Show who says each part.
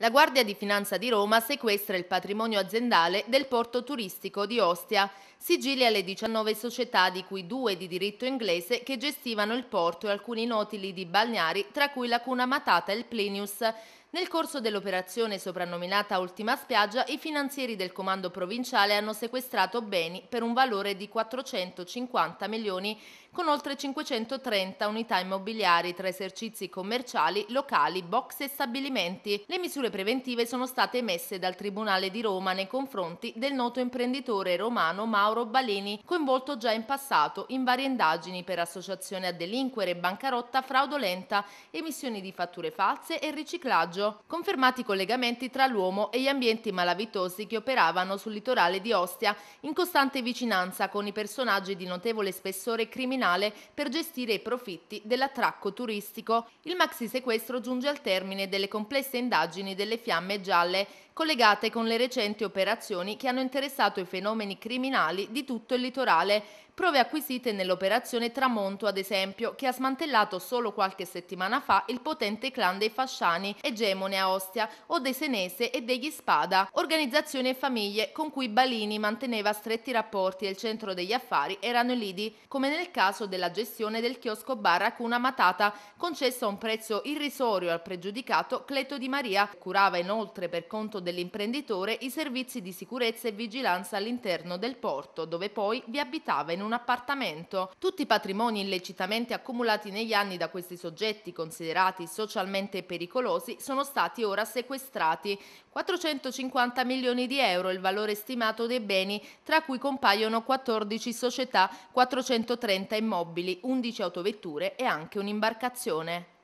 Speaker 1: La Guardia di Finanza di Roma sequestra il patrimonio aziendale del porto turistico di Ostia, sigilia le 19 società di cui due di diritto inglese che gestivano il porto e alcuni notili di balneari tra cui la Cuna Matata e il Plenius. Nel corso dell'operazione soprannominata Ultima Spiaggia, i finanzieri del comando provinciale hanno sequestrato beni per un valore di 450 milioni con oltre 530 unità immobiliari tra esercizi commerciali, locali, box e stabilimenti. Le misure preventive sono state emesse dal Tribunale di Roma nei confronti del noto imprenditore romano Mauro Balini, coinvolto già in passato in varie indagini per associazione a delinquere, bancarotta fraudolenta, emissioni di fatture false e riciclaggio. Confermati i collegamenti tra l'uomo e gli ambienti malavitosi che operavano sul litorale di Ostia, in costante vicinanza con i personaggi di notevole spessore criminale criminale per gestire i profitti dell'attracco turistico. Il maxi sequestro giunge al termine delle complesse indagini delle fiamme gialle collegate con le recenti operazioni che hanno interessato i fenomeni criminali di tutto il litorale, prove acquisite nell'operazione Tramonto ad esempio, che ha smantellato solo qualche settimana fa il potente clan dei Fasciani, egemone a Ostia, o dei Senese e degli Spada, organizzazioni e famiglie con cui Balini manteneva stretti rapporti e il centro degli affari erano i lidi, come nel caso caso della gestione del chiosco bar Acuna Matata, concesso a un prezzo irrisorio al pregiudicato Cleto Di Maria. Curava inoltre per conto dell'imprenditore i servizi di sicurezza e vigilanza all'interno del porto, dove poi vi abitava in un appartamento. Tutti i patrimoni illecitamente accumulati negli anni da questi soggetti, considerati socialmente pericolosi, sono stati ora sequestrati. 450 milioni di euro il valore stimato dei beni, tra cui compaiono 14 società, 430 immobili, 11 autovetture e anche un'imbarcazione.